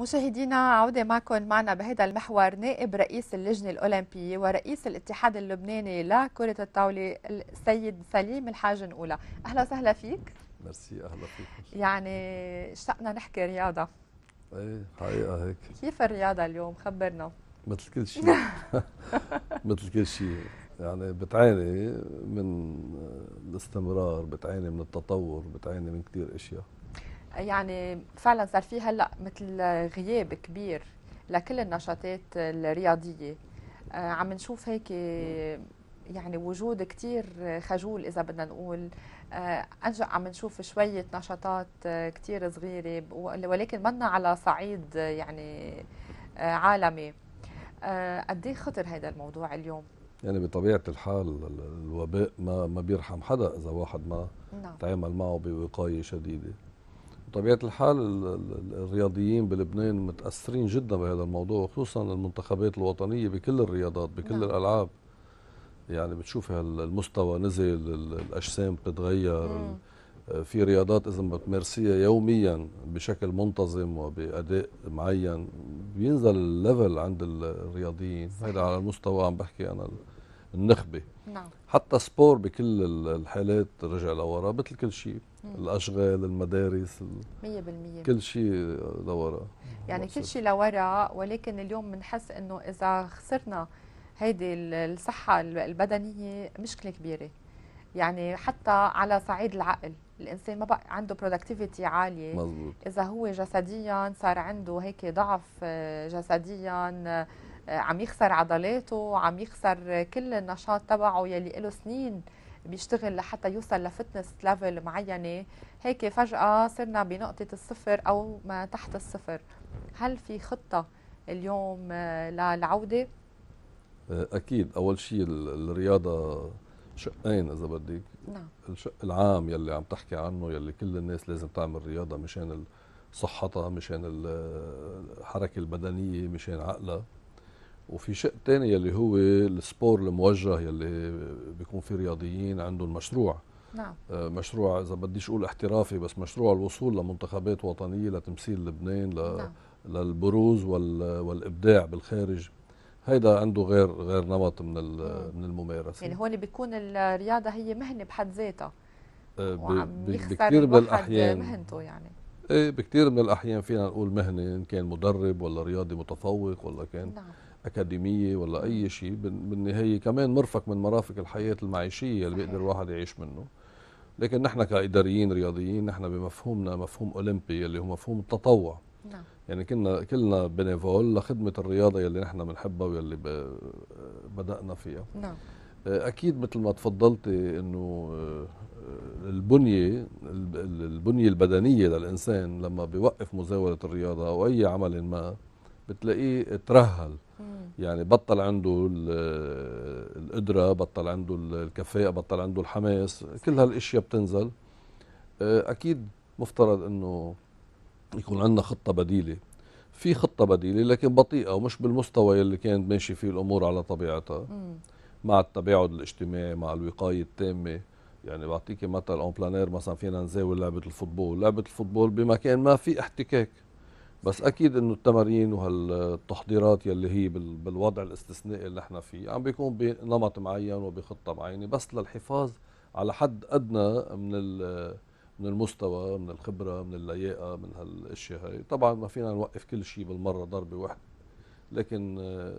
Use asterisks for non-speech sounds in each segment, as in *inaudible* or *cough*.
مشاهدينا عودة معكم معنا بهذا المحور نائب رئيس اللجنة الأولمبية ورئيس الاتحاد اللبناني لكرة الطاولة السيد سليم الحاج أولى أهلا وسهلا فيك مرسي أهلا فيك يعني اشتقنا نحكي رياضة ايه حقيقة هيك كيف الرياضة اليوم خبرنا مثل كل شيء *laughs* مثل كل شيء يعني بتعاني من الاستمرار بتعاني من التطور بتعاني من كثير اشياء يعني فعلا صار في هلا مثل غياب كبير لكل النشاطات الرياضيه آه، عم نشوف هيك يعني وجود كتير خجول إذا بدنا نقول آه، أنجأ عم نشوف شوية نشاطات آه، كتير صغيرة ولكن منا على صعيد يعني عالمي قد ايه خطر هذا الموضوع اليوم؟ يعني بطبيعة الحال الوباء ما ما بيرحم حدا إذا واحد ما نعم. تعامل معه بوقاية شديدة بطبيعه الحال الرياضيين بلبنان متاثرين جدا بهذا الموضوع خصوصا المنتخبات الوطنيه بكل الرياضات بكل نعم. الالعاب يعني بتشوف المستوى نزل الاجسام بتتغير مم. آه، في رياضات اذا بتمارسيها يوميا بشكل منتظم وباداء معين بينزل الليفل عند الرياضيين هذا على المستوى عم بحكي انا النخبه نعم حتى سبور بكل الحالات رجع لورا مثل كل شيء الاشغال المدارس 100% كل شيء لورا يعني كل شيء لورا ولكن اليوم بنحس انه اذا خسرنا هيدي الصحه البدنيه مشكله كبيره يعني حتى على صعيد العقل الانسان ما بقى عنده برودكتيفيتي عاليه مزبوط. اذا هو جسديا صار عنده هيك ضعف آه، جسديا آه، عم يخسر عضلاته عم يخسر كل النشاط تبعه يلي له سنين بيشتغل لحتى يوصل لفتنس ليفل معينه هيك فجاه صرنا بنقطه الصفر او ما تحت الصفر هل في خطه اليوم آه، للعوده آه، اكيد اول شيء الرياضه شقين اذا بدك نعم الشق العام يلي عم تحكي عنه يلي كل الناس لازم تعمل رياضه مشان صحتها مشان الحركه البدنيه مشان عقلها وفي شق تاني يلي هو السبور الموجه يلي بيكون في رياضيين عندهم مشروع نعم. آه، مشروع اذا بديش اقول احترافي بس مشروع الوصول لمنتخبات وطنيه لتمثيل لبنان ل... نعم. للبروز وال... والابداع بالخارج هيدا عنده غير غير نمط من ال... من الممارسه يعني هون بيكون الرياضه هي مهنه بحد ذاتها ب... بكثير من الاحيان مهنته يعني ايه بكثير من الاحيان فينا نقول مهنه ان كان مدرب ولا رياضي متفوق ولا كان نعم. اكاديميه ولا اي شيء بالنهايه كمان مرفق من مرافق الحياه المعيشيه اللي بيقدر الواحد يعيش منه لكن نحن كاداريين رياضيين نحن بمفهومنا مفهوم اولمبي اللي هو مفهوم التطوع نعم. يعني كنا كلنا بنيفول لخدمه الرياضه اللي نحن بنحبها واللي بدانا فيها نعم آه، اكيد مثل ما تفضلتي انه آه، البنيه البنيه البدنيه للانسان لما بيوقف مزاوله الرياضه او اي عمل ما بتلاقيه ترهل يعني بطل عنده القدره بطل عنده الكفاءه بطل عنده الحماس كل هالاشياء بتنزل آه، اكيد مفترض انه يكون عندنا خطه بديله في خطه بديله لكن بطيئه ومش بالمستوى اللي كانت ماشي فيه الامور على طبيعتها مع التباعد الاجتماعي مع الوقايه التامه يعني بعطيك مثل اون بلانير مثلا فينا نزاول لعبه الفوتبول لعبه الفوتبول بمكان ما في احتكاك بس اكيد انه التمارين وهالتحضيرات يلي هي بالوضع الاستثنائي اللي احنا فيه عم بيكون بنمط معين وبخطه معينه بس للحفاظ على حد ادنى من من المستوى من الخبره من اللياقه من هالاشياء هاي طبعا ما فينا نوقف كل شيء بالمره ضربه واحده لكن آه،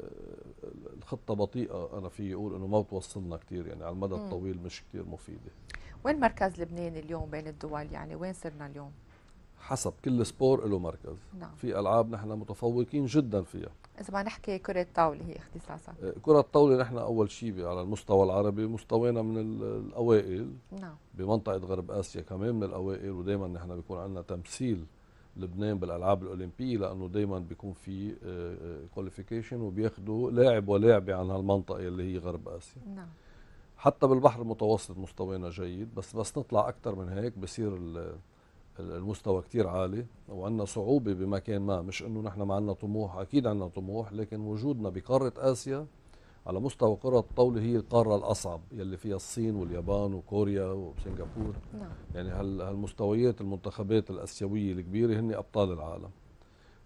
الخطه بطيئه انا في اقول انه ما بتوصلنا كثير يعني على المدى الطويل مش كثير مفيده وين مركز لبنان اليوم بين الدول يعني وين صرنا اليوم حسب كل سبور له مركز نعم. في العاب نحن متفوقين جدا فيها اذا ما نحكي كره طاوله هي اختصاصا آه، كره الطاوله نحن اول شيء على المستوى العربي مستوانا من الاوائل نعم بمنطقه غرب اسيا كمان من الاوائل ودائما نحن بيكون عندنا تمثيل لبنان بالالعاب الاولمبيه لانه دائما بيكون في كواليفيكيشن آه، آه، وبياخذوا لاعب ولاعبه عن هالمنطقه اللي هي غرب اسيا نعم حتى بالبحر المتوسط مستوانا جيد بس بس نطلع اكثر من هيك بصير المستوى كتير عالي وعندنا صعوبة بمكان ما مش انه نحن ما عندنا طموح اكيد عندنا طموح لكن وجودنا بقارة اسيا على مستوى كرة الطاولة هي القارة الأصعب يلي فيها الصين واليابان وكوريا وسنغافورة نعم. يعني هالمستويات المنتخبات الأسيوية الكبيرة هن أبطال العالم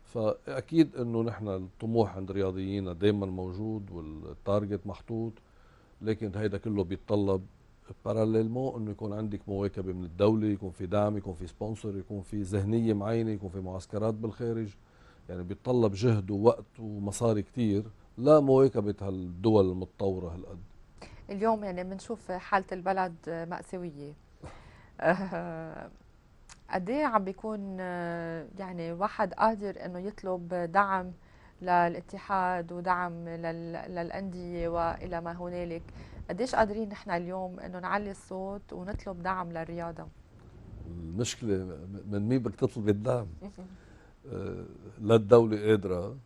فأكيد أنه نحن الطموح عند رياضيين دائما موجود والتارجت محطوط لكن هيدا كله بيتطلب باراليلمون انه يكون عندك مواكبه من الدوله يكون في دعم يكون في سبونسر يكون في ذهنيه معينه يكون في معسكرات بالخارج يعني بيتطلب جهد ووقت ومصاري كثير لا مواكبه هالدول المتطوره هالقد اليوم يعني بنشوف حاله البلد ماساويه أه، قد ايه عم بيكون أه، يعني واحد قادر انه يطلب دعم للاتحاد ودعم للانديه والى ما هنالك قديش قادرين نحن اليوم انه نعلي الصوت ونطلب دعم للرياضه المشكله من مين بدك تطلب الدعم آه، لا الدوله قادره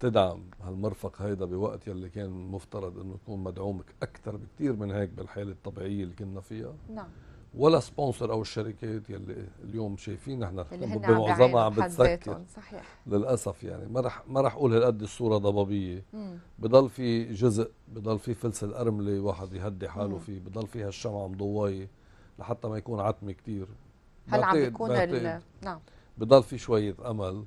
تدعم هالمرفق هيدا بوقت يلي كان مفترض انه يكون مدعوم اكثر بكثير من هيك بالحاله الطبيعيه اللي كنا فيها نعم ولا سبونسر او الشركات يلي اليوم شايفين نحن بمعظمها عم بتسكر صحيح للاسف يعني ما رح ما رح اقول هالقد الصوره ضبابيه بضل في جزء بضل في فلس الارمله واحد يهدي حاله مم. فيه بضل فيها الشمعة مضوايه لحتى ما يكون عتمه كثير هل عم ال... نعم بضل في شويه امل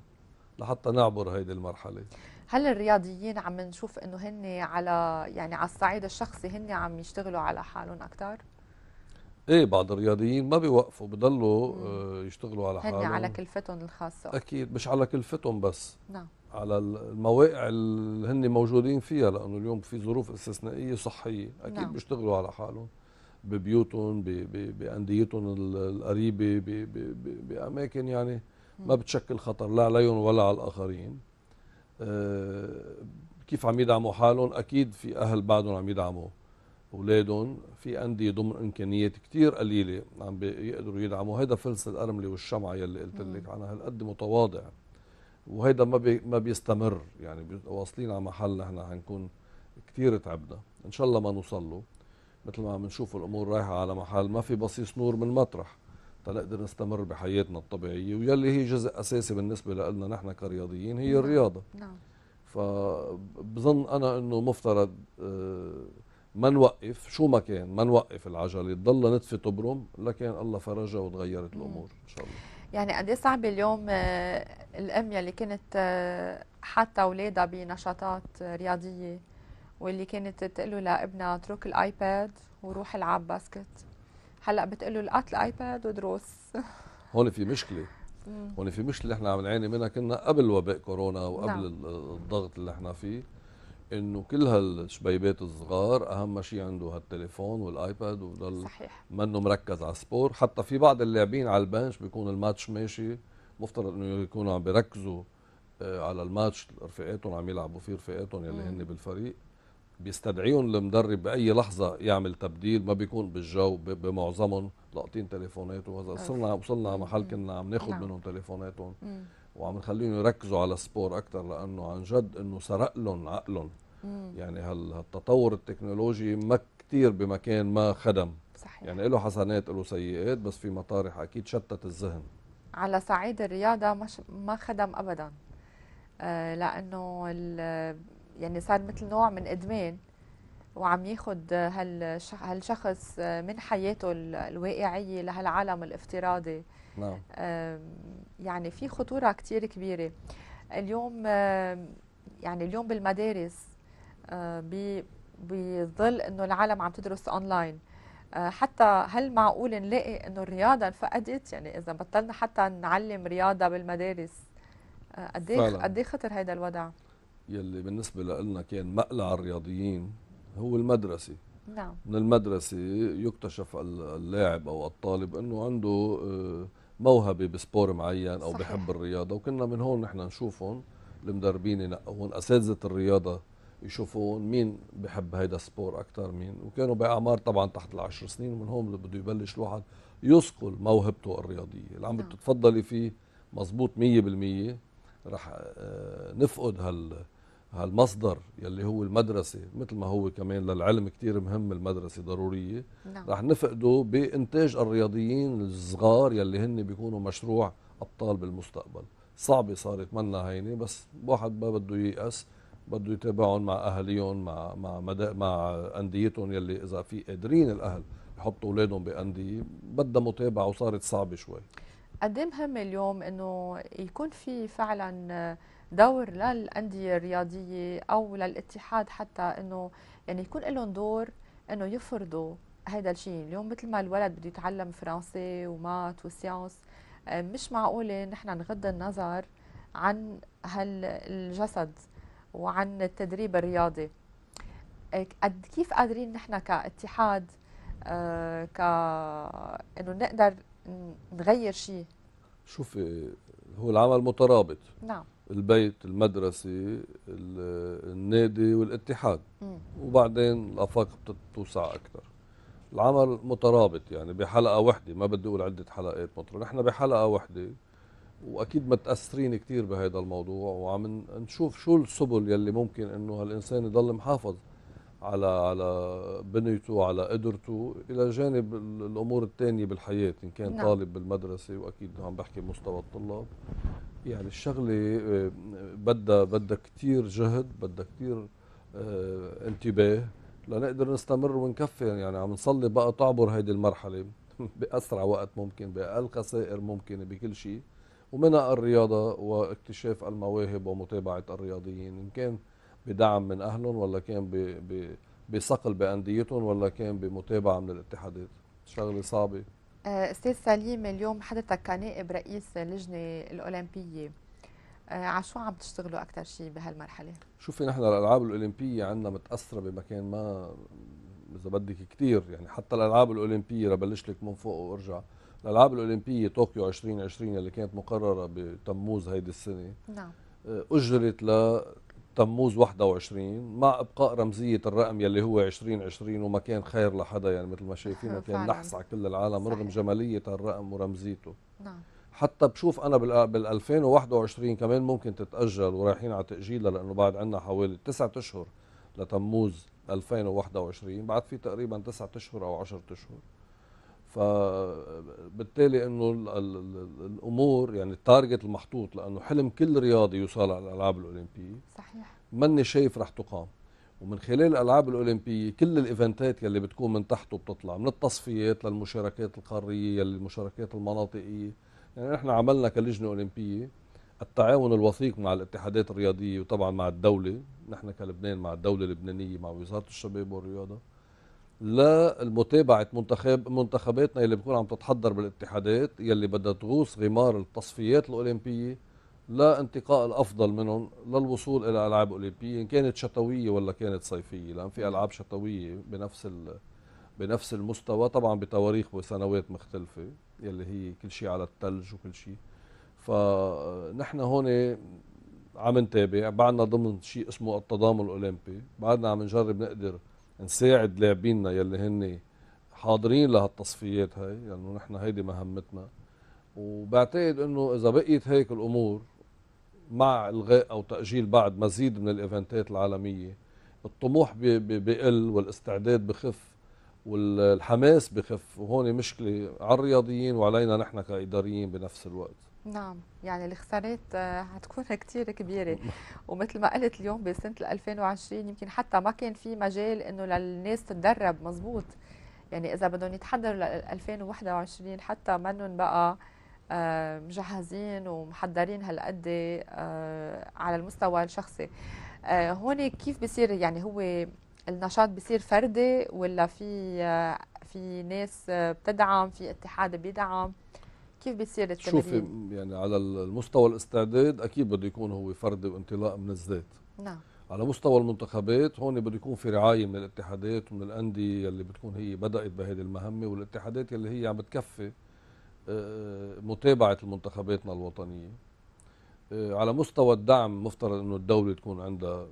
لحتى نعبر هيدي المرحله هل الرياضيين عم نشوف انه هن على يعني على الصعيد الشخصي هن عم يشتغلوا على حالهم اكثر ايه بعض الرياضيين ما بيوقفوا بضلوا آه، يشتغلوا على حالهم على كلفتهم الخاصه اكيد مش على كلفتهم بس نعم على المواقع اللي هن موجودين فيها لانه اليوم في ظروف استثنائيه صحيه اكيد نعم. بيشتغلوا على حالهم ببيوتهم بانديتهم القريبه باماكن يعني ما بتشكل خطر لا عليهم ولا على الاخرين آه كيف عم يدعموا حالهم اكيد في اهل بعدهم عم يدعموه اولادهم في انديه ضمن امكانيات كثير قليله عم بيقدروا يدعموا هذا فلس الارمله والشمعه يلي قلت لك عنها هالقد متواضع وهيدا ما بي ما بيستمر يعني واصلين على محل نحن حنكون كثير تعبنا ان شاء الله ما نوصل له مثل ما عم نشوف الامور رايحه على محل ما في بصيص نور من مطرح تنقدر نستمر بحياتنا الطبيعيه ويلي هي جزء اساسي بالنسبه لنا نحن كرياضيين هي نعم. الرياضه نعم فبظن انا انه مفترض آه ما نوقف شو ما كان ما نوقف العجله تضل نتفه تبرم لكن الله فرجها وتغيرت الامور ان شاء الله يعني قد إيه صعب اليوم آه، الام يلي كانت آه، حتى اولادها بنشاطات رياضيه واللي كانت تقول له لابنها اترك الايباد وروح العب باسكت هلا بتقول له القط الايباد ودروس *laughs* هون في مشكله هون في مشكله احنا عم نعاني منها كنا قبل وباء كورونا وقبل نعم. الضغط اللي احنا فيه انه كل هالشبيبات الصغار اهم شيء عنده هالتليفون والايباد وبضل صحيح منه مركز على السبور حتى في بعض اللاعبين على البنش بيكون الماتش ماشي مفترض انه يكونوا عم بيركزوا آه، على الماتش رفقاتهم عم يلعبوا فيه رفقاتهم يلي هن بالفريق بيستدعيهم المدرب باي لحظه يعمل تبديل ما بيكون بالجو بمعظمهم لاقطين تليفونات وهذا صرنا وصلنا على محل كنا عم ناخذ نعم. منهم تليفوناتهم وعم نخليهم يركزوا على السبور اكثر لانه عن جد انه سرق لهم عقلهم يعني هالتطور التكنولوجي ما كثير بمكان ما خدم صحيح. يعني له حسنات له سيئات بس في مطارح اكيد شتت الذهن على صعيد الرياضه ما ما خدم ابدا آه لانه يعني صار مثل نوع من ادمان وعم ياخذ هالشخص من حياته الواقعيه لهالعالم الافتراضي نعم. يعني في خطورة كتير كبيرة اليوم يعني اليوم بالمدارس آه، بظل انه العالم عم تدرس اونلاين آه، حتى هل معقول نلاقي انه الرياضه انفقدت يعني اذا بطلنا حتى نعلم رياضه بالمدارس قد ايه قد ايه خطر هذا الوضع يلي بالنسبه لنا كان مقلع الرياضيين هو المدرسه نعم من المدرسه يكتشف اللاعب او الطالب انه عنده آه، موهبه بسبور معين او صحيح. بحب الرياضه وكنا من هون نحن نشوفهم المدربين ينقون اساتذه الرياضه يشوفون مين بحب هيدا السبور اكثر مين وكانوا باعمار طبعا تحت العشر سنين ومن هون بده يبلش الواحد يصقل موهبته الرياضيه اللي عم نعم. بتتفضلي فيه مزبوط 100% رح آه، نفقد هال هالمصدر يلي هو المدرسة مثل ما هو كمان للعلم كتير مهم المدرسة ضرورية نعم. رح نفقده بإنتاج الرياضيين الصغار يلي هن بيكونوا مشروع أبطال بالمستقبل صعبة صارت منا هينة بس واحد ما بده ييأس بده يتابعهم مع أهليهم مع مع مدى مع أنديتهم يلي إذا في قادرين الأهل يحطوا أولادهم بأندية بدها متابعة وصارت صعبة شوي قد إيه مهم اليوم إنه يكون في فعلا دور للانديه الرياضيه او للاتحاد حتى انه يعني يكون لهم دور انه يفرضوا هذا الشيء اليوم مثل ما الولد بده يتعلم فرنسي ومات وسيانس آه، مش معقوله نحن نغض النظر عن هالجسد وعن التدريب الرياضي قد كيف قادرين نحن كاتحاد آه، ك انه نقدر نغير شيء شوف آه، هو العمل مترابط نعم البيت المدرسة النادي والاتحاد وبعدين الأفاق بتوسع أكثر العمل مترابط يعني بحلقة واحدة ما بدي أقول عدة حلقات مطر نحن بحلقة واحدة واكيد متاثرين كثير بهذا الموضوع وعم نشوف شو السبل يلي ممكن انه هالانسان يضل محافظ على على بنيته على قدرته الى جانب الامور الثانيه بالحياه ان كان نعم. طالب بالمدرسه واكيد عم بحكي مستوى الطلاب يعني الشغله آه، بدها بدها كثير جهد بدها كثير آه، انتباه لنقدر نستمر ونكفي يعني عم نصلي بقى تعبر هيدي المرحله *laughs* باسرع وقت ممكن باقل خسائر ممكنه بكل شيء ومنها الرياضه واكتشاف المواهب ومتابعه الرياضيين ان كان بدعم من اهلهم ولا كان ب... ب... بصقل بانديتهم ولا كان بمتابعه من الاتحادات شغله صعبه آه، استاذ سليم اليوم حضرتك كنائب رئيس اللجنه الاولمبيه آه، على شو عم تشتغلوا اكثر شيء بهالمرحله؟ شوفي نحن الالعاب الاولمبيه عندنا متاثره بمكان ما اذا بدك كثير يعني حتى الالعاب الاولمبيه لبلش لك من فوق وارجع الالعاب الاولمبيه طوكيو 2020 اللي كانت مقرره بتموز هيدي السنه نعم آه، اجرت ل تموز 21 مع ابقاء رمزيه الرقم يلي هو 2020 وما كان خير لحدا يعني مثل ما شايفين *laughs* كان نحس على كل العالم رغم جماليه الرقم ورمزيته نعم حتى بشوف انا بال 2021 كمان ممكن تتاجل ورايحين على تاجيلها لانه بعد عندنا حوالي 9 اشهر لتموز 2021 بعد في تقريبا 9 اشهر او 10 اشهر فبالتالي انه الامور يعني التارجت المحطوط لانه حلم كل رياضي يوصل على الالعاب الاولمبيه صحيح ماني شايف رح تقام ومن خلال الالعاب الاولمبيه كل الايفنتات يلي بتكون من تحته بتطلع من التصفيات للمشاركات القاريه للمشاركات المناطقيه يعني نحن عملنا كلجنه اولمبيه التعاون الوثيق مع الاتحادات الرياضيه وطبعا مع الدوله نحن كلبنان مع الدوله اللبنانيه مع وزاره الشباب والرياضه لمتابعة منتخب منتخباتنا يلي بتكون عم تتحضر بالاتحادات يلي بدها تغوص غمار التصفيات الأولمبية لانتقاء الأفضل منهم للوصول إلى ألعاب أولمبية إن كانت شتوية ولا كانت صيفية لأن في ألعاب شتوية بنفس بنفس المستوى طبعا بتواريخ وسنوات مختلفة يلي هي كل شيء على الثلج وكل شيء فنحن هون عم نتابع بعدنا ضمن شيء اسمه التضامن الأولمبي بعدنا عم نجرب نقدر نساعد لاعبينا يلي هن حاضرين لهالتصفيات هاي لانه يعني نحن هيدي مهمتنا وبعتقد انه اذا بقيت هيك الامور مع الغاء او تاجيل بعد مزيد من الايفنتات العالميه الطموح بقل والاستعداد بخف والحماس بخف وهون مشكله على الرياضيين وعلينا نحن كاداريين بنفس الوقت نعم يعني الخسارات آه، هتكون *laughs* كتير كبيرة ومثل ما قلت اليوم بسنة 2020 يمكن حتى ما كان في مجال انه للناس تتدرب مزبوط يعني اذا بدهم يتحضروا ل 2021 حتى منهم بقى آه، مجهزين ومحضرين هالقد آه، على المستوى الشخصي هون كيف بصير يعني هو النشاط بصير فردي ولا في في ناس بتدعم في اتحاد بيدعم كيف بيصير التمرين؟ شوفي يعني على المستوى الاستعداد اكيد بده يكون هو فردي وانطلاق من الذات نعم على مستوى المنتخبات هون بده يكون في رعايه من الاتحادات ومن الانديه اللي بتكون هي بدات بهذه المهمه والاتحادات اللي هي عم بتكفي آه، متابعه منتخباتنا الوطنيه آه، على مستوى الدعم مفترض انه الدوله تكون عندها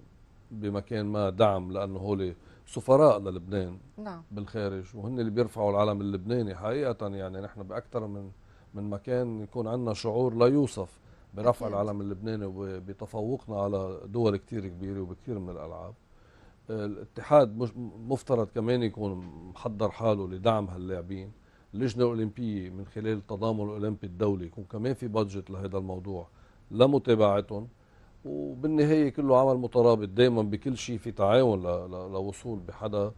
بمكان ما دعم لانه هول سفراء للبنان نعم بالخارج وهن اللي بيرفعوا العلم اللبناني حقيقه يعني نحن باكثر من من مكان يكون عندنا شعور لا يوصف برفع العلم اللبناني وبتفوقنا على دول كتير كبيره وبكثير من الالعاب الاتحاد مش مفترض كمان يكون محضر حاله لدعم هاللاعبين اللجنه الاولمبيه من خلال التضامن الاولمبي الدولي يكون كمان في بادجت لهذا الموضوع لمتابعتهم وبالنهايه كله عمل مترابط دائما بكل شيء في تعاون لوصول بحدا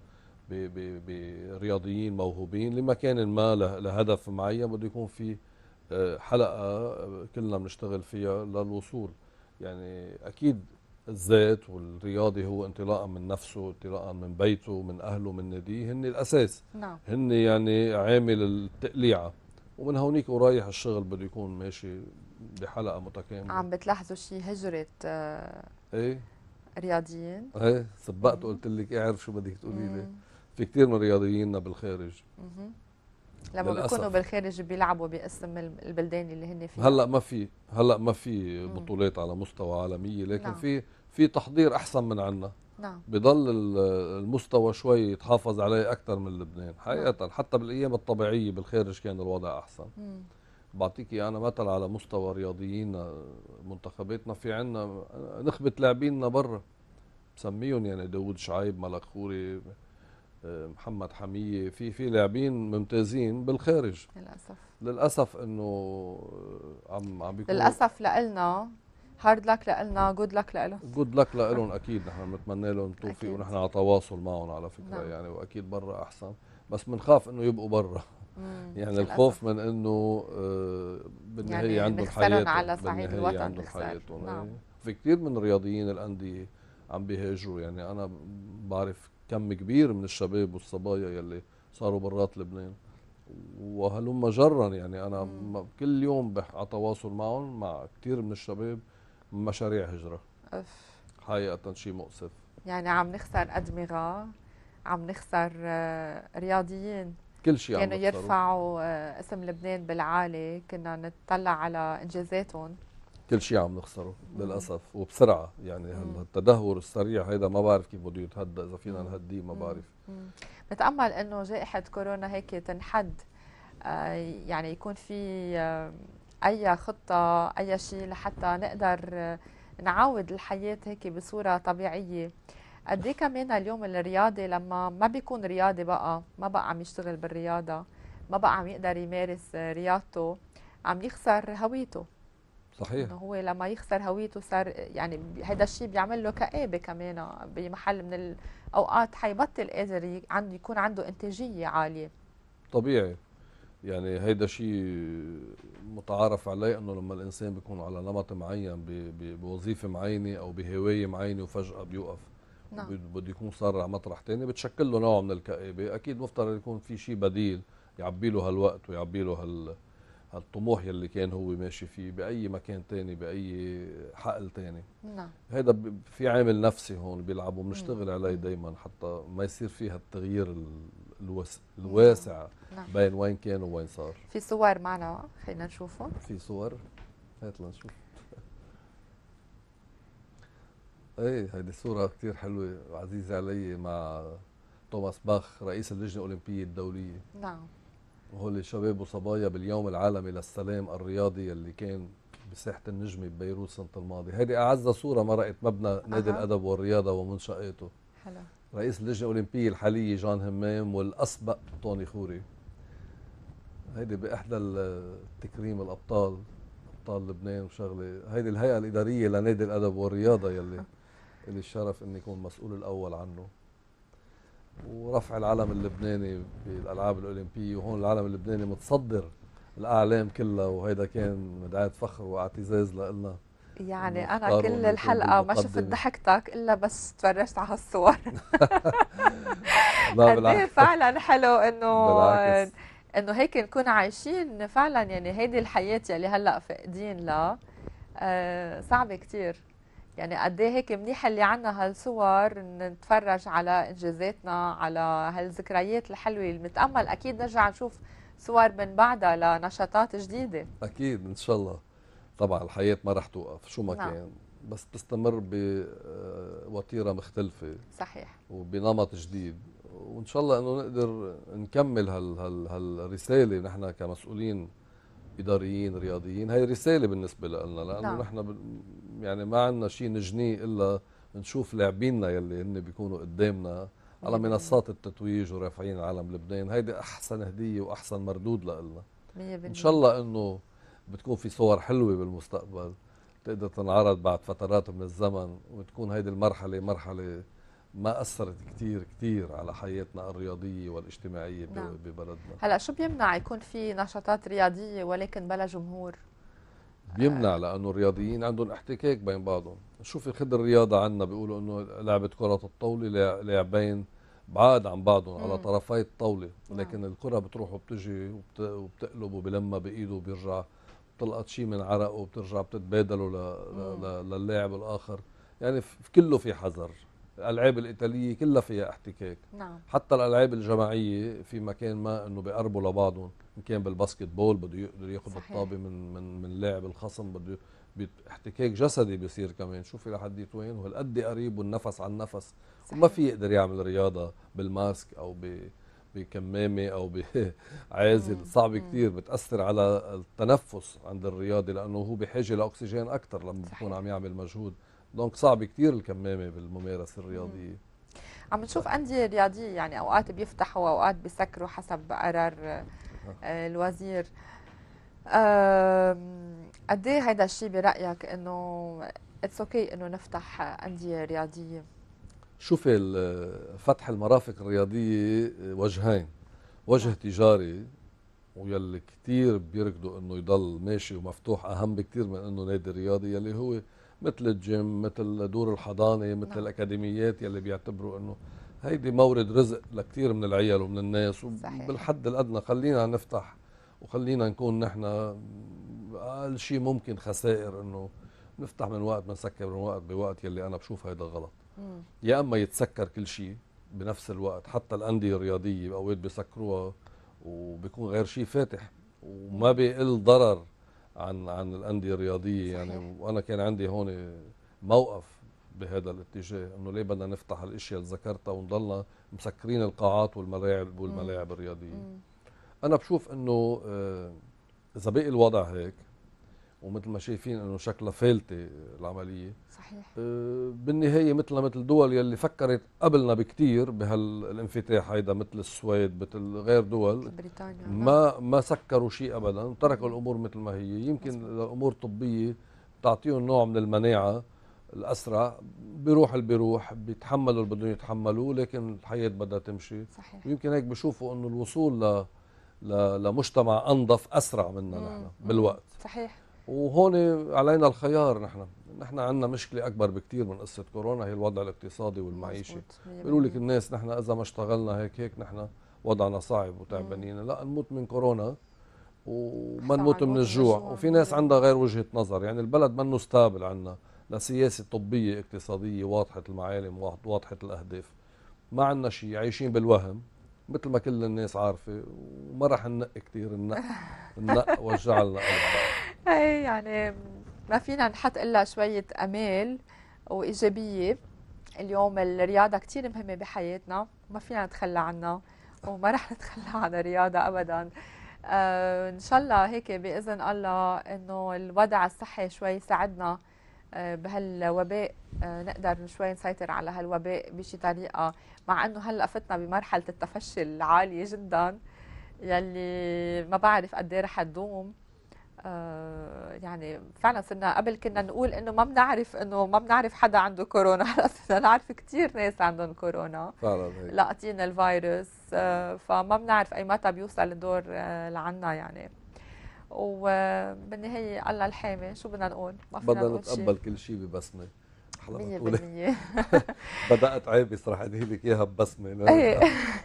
برياضيين موهوبين لمكان ما لهدف معين بده يكون في آه، حلقه كلنا بنشتغل فيها للوصول يعني اكيد الذات والرياضي هو انطلاقا من نفسه انطلاقا من بيته من اهله من ناديه هن الاساس نعم. هن يعني عامل التقليعه ومن هونيك ورايح الشغل بده يكون ماشي بحلقه متكامله عم بتلاحظوا شيء هجره آه ايه رياضيين ايه سبقت قلت لك اعرف شو بدك تقولي لي في كثير من رياضييننا بالخارج مم. لما بيكونوا بالخارج بيلعبوا باسم البلدان اللي هن فيها هلا ما في هلا ما في بطولات على مستوى عالميه لكن نعم. في في تحضير احسن من عنا نعم بضل المستوى شوي يتحافظ عليه اكثر من لبنان نعم. حقيقه نعم. حتى بالايام الطبيعيه بالخارج كان الوضع احسن مم. بعطيكي انا مثل على مستوى رياضيين منتخباتنا في عنا نخبه لاعبيننا برا بسميهم يعني داوود شعيب ملك خوري محمد حميه في في لاعبين ممتازين بالخارج للاسف للاسف انه آه، عم عم بيكون للاسف لنا هارد لك لنا جود لك لهم جود لك لهم اكيد نحن بنتمنى لهم التوفيق ونحن على تواصل معهم على فكره نعم. يعني واكيد برا احسن بس بنخاف انه يبقوا برا *laughs* يعني للأسف. الخوف من انه آه، بالنهايه يعني عندهم حياتهم على صعيد الوطن عندهم حياتهم نعم. في كثير من رياضيين الانديه عم بيهاجروا يعني انا بعرف كم كبير من الشباب والصبايا يلي صاروا برات لبنان وهلم جرا يعني انا م. كل يوم على تواصل معهم مع كثير من الشباب مشاريع هجره اف حقيقه شيء مؤسف يعني عم نخسر ادمغه عم نخسر آه، رياضيين كل شيء كانوا يرفعوا آه، اسم لبنان بالعالي كنا نتطلع على انجازاتهم كل شيء عم نخسره للاسف وبسرعه يعني هالتدهور السريع هيدا ما بعرف كيف بده يتهدى اذا فينا نهديه ما بعرف بتامل انه جائحه كورونا هيك تنحد آه، يعني يكون في آه، اي خطه اي شيء لحتى نقدر آه، نعاود الحياه هيك بصوره طبيعيه قد ايه كمان اليوم الرياضي لما ما بيكون رياضي بقى ما بقى عم يشتغل بالرياضه ما بقى عم يقدر يمارس رياضته عم يخسر هويته صحيح هو لما يخسر هويته صار يعني هذا الشيء بيعمل له كآبه كمان بمحل من الاوقات حيبطل قادر عنده يكون عنده انتاجيه عاليه طبيعي يعني هيدا شيء متعارف عليه انه لما الانسان بيكون على نمط معين بوظيفه معينه او بهوايه معينه وفجاه بيوقف نعم بده يكون صار على مطرح ثاني بتشكل له نوع من الكآبه اكيد مفترض يكون في شيء بديل يعبي له هالوقت ويعبي له هال هالطموح يلي كان هو ماشي فيه باي مكان تاني باي حقل تاني نعم هذا في عامل نفسي هون بيلعب وبنشتغل عليه دائما حتى ما يصير فيه هالتغيير الواسع نعم. بين وين كان ووين صار في صور معنا خلينا نشوفهم في صور هات لنشوف ايه هيدي صورة كثير حلوة وعزيزة علي مع توماس باخ رئيس اللجنة الأولمبية الدولية نعم وهول شباب وصبايا باليوم العالمي للسلام الرياضي اللي كان بساحة النجمة ببيروت سنة الماضي هذه أعز صورة مرقت مبنى أه. نادي الأدب والرياضة ومنشأته حلو رئيس اللجنة الأولمبية الحالية جان همام والأسبق طوني خوري هيدي بإحدى التكريم الأبطال أبطال لبنان وشغلة هيدي الهيئة الإدارية لنادي الأدب والرياضة يلي أه. اللي الشرف إني أكون مسؤول الأول عنه ورفع العلم اللبناني بالالعاب الاولمبيه وهون العلم اللبناني متصدر الاعلام كلها وهيدا كان مدعاه فخر واعتزاز لنا يعني انا كل الحلقه ما شفت ضحكتك الا بس تفرجت على هالصور *laughs* *laughs* لا إيه فعلا حلو انه انه هيك نكون عايشين فعلا يعني هيدي الحياه يلي هلا فاقدين لها آه، صعبه كثير يعني قد إيه هيك منيح اللي عنا هالصور نتفرج على انجازاتنا على هالذكريات الحلوه اللي بنتامل اكيد نرجع نشوف صور من بعدها لنشاطات جديده اكيد ان شاء الله طبعا الحياه ما رح توقف شو ما نعم. كان بس تستمر بوتيره آه، مختلفه صحيح وبنمط جديد وان شاء الله انه نقدر نكمل هال هال هالرساله نحن كمسؤولين اداريين رياضيين هي رساله بالنسبه لنا لانه نعم. نحن يعني ما عندنا شيء نجنيه الا نشوف لاعبيننا يلي هن بيكونوا قدامنا على منصات التتويج ورافعين علم لبنان هيدي احسن هديه واحسن مردود لنا ان شاء الله انه بتكون في صور حلوه بالمستقبل تقدر تنعرض بعد فترات من الزمن وتكون هيدي المرحله مرحله ما اثرت كثير كثير على حياتنا الرياضيه والاجتماعيه نعم. ببلدنا هلا شو بيمنع يكون في نشاطات رياضيه ولكن بلا جمهور بيمنع لانه الرياضيين عندهم احتكاك بين بعضهم شوفي خد الرياضه عنا بيقولوا انه لعبه كره الطاوله لاعبين بعاد عن بعضهم على طرفي الطاوله نعم. لكن الكره بتروح وبتجي وبتقلب وبلمها بايده وبيرجع بتلقط شيء من عرقه وبترجع بتتبادله للاعب الاخر يعني في كله في حذر الالعاب الايطاليه كلها فيها احتكاك نعم. حتى الالعاب الجماعيه في مكان ما انه بيقربوا لبعضهم ان كان بالباسكت بول بده يقدر ياخذ الطابه من من من لاعب الخصم بده احتكاك جسدي بيصير كمان شوفي لحد وين وهالقد قريب والنفس عن نفس وما في يقدر يعمل رياضه بالماسك او ب بكمامه او بعازل *laughs* صعب كثير بتاثر على التنفس عند الرياضي لانه هو بحاجه لاكسجين اكثر لما بيكون عم يعمل مجهود دونك صعب كثير الكمامه بالممارسه الرياضيه عم نشوف انديه رياضيه يعني اوقات بيفتحوا واوقات بيسكروا حسب قرار آه، الوزير قد ايه هذا الشيء برايك انه اتس اوكي انه نفتح انديه رياضيه شوفي فتح المرافق الرياضيه وجهين وجه نعم. تجاري ويلي كثير بيركضوا انه يضل ماشي ومفتوح اهم بكثير من انه نادي رياضي يلي هو مثل الجيم مثل دور الحضانه مثل نعم. الاكاديميات يلي بيعتبروا انه هيدي مورد رزق لكثير من العيال ومن الناس وبالحد الادنى خلينا نفتح وخلينا نكون نحن اقل شيء ممكن خسائر انه نفتح من وقت ما نسكر من وقت بوقت يلي انا بشوف هيدا غلط مم. يا اما يتسكر كل شيء بنفس الوقت حتى الانديه الرياضيه اوقات بيسكروها وبيكون غير شيء فاتح وما بيقل ضرر عن عن الانديه الرياضيه يعني. صحيح. يعني وانا كان عندي هون موقف بهذا الاتجاه انه ليه بدنا نفتح الاشياء اللي ذكرتها ونضلنا مسكرين القاعات والملاعب والملاعب الرياضيه مم. انا بشوف انه آه، اذا بقي الوضع هيك ومثل ما شايفين انه شكلها فالته العمليه صحيح آه، بالنهايه مثلها مثل دول يلي فكرت قبلنا بكثير بهالانفتاح هيدا مثل السويد مثل غير دول بريطانيا ما ما سكروا شيء ابدا تركوا الامور مثل ما هي يمكن الامور الطبيه بتعطيهم نوع من المناعه الاسرع بيروح اللي بيروح بيتحملوا اللي بدهم يتحملوه لكن الحياه بدها تمشي صحيح ويمكن هيك بشوفوا انه الوصول ل... لمجتمع انظف اسرع منا نحن بالوقت صحيح وهون علينا الخيار نحن نحن عندنا مشكله اكبر بكثير من قصه كورونا هي الوضع الاقتصادي والمعيشي بيقولوا لك الناس نحن اذا ما اشتغلنا هيك هيك نحن وضعنا صعب وتعبانين لا نموت من كورونا وما نموت من الجوع وفي ناس عندها غير وجهه نظر يعني البلد منه ستابل عندنا لسياسه طبيه اقتصاديه واضحه المعالم واضحه الاهداف ما عندنا شيء عايشين بالوهم مثل ما كل الناس عارفه وما راح ننق كثير النق النق وجعلنا اي يعني ما فينا نحط الا شويه امال وايجابيه اليوم الرياضه كثير مهمه بحياتنا ما فينا نتخلى عنها وما رح نتخلى عن الرياضه ابدا آه ان شاء الله هيك باذن الله انه الوضع الصحي شوي ساعدنا آه بهالوباء آه نقدر شوي نسيطر على هالوباء بشي طريقه مع انه هلا فتنا بمرحله التفشي العاليه جدا يلي ما بعرف قد ايه رح تدوم آه، يعني فعلا صرنا قبل كنا نقول انه ما بنعرف انه ما بنعرف حدا عنده كورونا هلا صرنا نعرف كثير ناس عندهم كورونا لاقطين الفيروس آه، فما بنعرف اي متى بيوصل الدور آه، لعنا يعني وبالنهايه الله الحامي شو بدنا نقول ما بدنا نتقبل شي. كل شيء ببسمه احلى تقولي إيه؟ *laughs* بدات عيب صراحه ادهي لك اياها ببسمه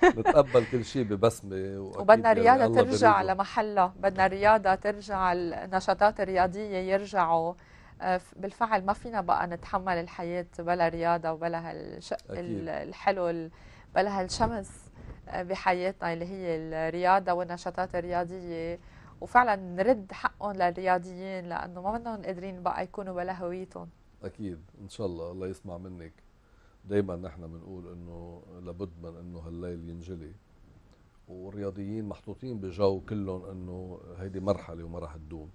نتقبل إيه. كل شيء ببسمه وبدنا الرياضه يعني ترجع بريده. لمحلها بدنا الرياضه ترجع النشاطات الرياضيه يرجعوا آه، بالفعل ما فينا بقى نتحمل الحياه بلا رياضه وبلا هالشق الحلو بلا هالشمس آه، بحياتنا اللي هي الرياضه والنشاطات الرياضيه وفعلا نرد حقهم للرياضيين لانه ما بدهم قادرين بقى يكونوا بلا هويتهم اكيد ان شاء الله الله يسمع منك دائما نحن بنقول انه لابد من انه هالليل ينجلي والرياضيين محطوطين بجو كلهم انه هيدي مرحله وما راح تدوم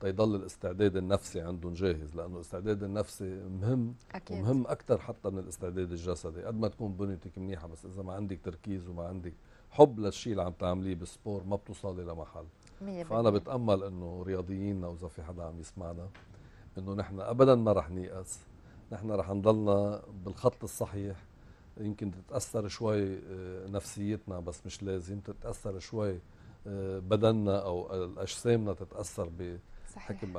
تيضل الاستعداد النفسي عندهم جاهز لانه الاستعداد النفسي مهم أكيد. ومهم اكثر حتى من الاستعداد الجسدي قد ما تكون بنيتك منيحه بس اذا ما عندك تركيز وما عندك حب للشيء اللي عم تعمليه بالسبور ما بتوصلي لمحل فانا بتامل انه رياضيين اذا في حدا عم يسمعنا انه نحن ابدا ما رح نيأس نحن رح نضلنا بالخط الصحيح يمكن تتاثر شوي آه، نفسيتنا بس مش لازم تتاثر شوي آه، بدننا او اجسامنا تتاثر بحكم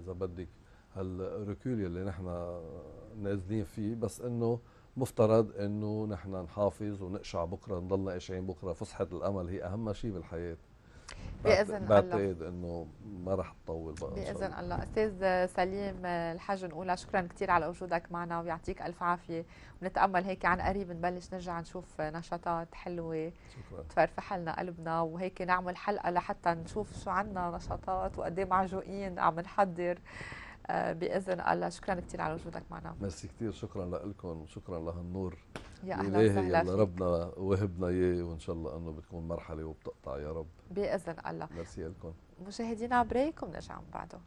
اذا بدك هالركول اللي نحن نازلين فيه بس انه مفترض انه نحن نحافظ ونقشع بكره نضلنا قاشعين بكره فسحه الامل هي اهم شيء بالحياه باذن الله بعتقد انه ما راح تطول بقى باذن الله استاذ سليم الحاج نقول شكرا كثير على وجودك معنا ويعطيك الف عافيه ونتامل هيك عن قريب نبلش نرجع نشوف نشاطات حلوه شكرا تفرفح لنا قلبنا وهيك نعمل حلقه لحتى نشوف شو عندنا نشاطات وقد ايه معجوقين عم نحضر آه، باذن الله شكرا كثير على وجودك معنا ميرسي كثير شكرا لكم شكرا لهالنور يا اهلا وسهلا يلا ربنا وهبنا اياه وان شاء الله انه بتكون مرحله وبتقطع يا رب باذن الله ميرسي لكم مشاهدينا بريك ونرجع من بعده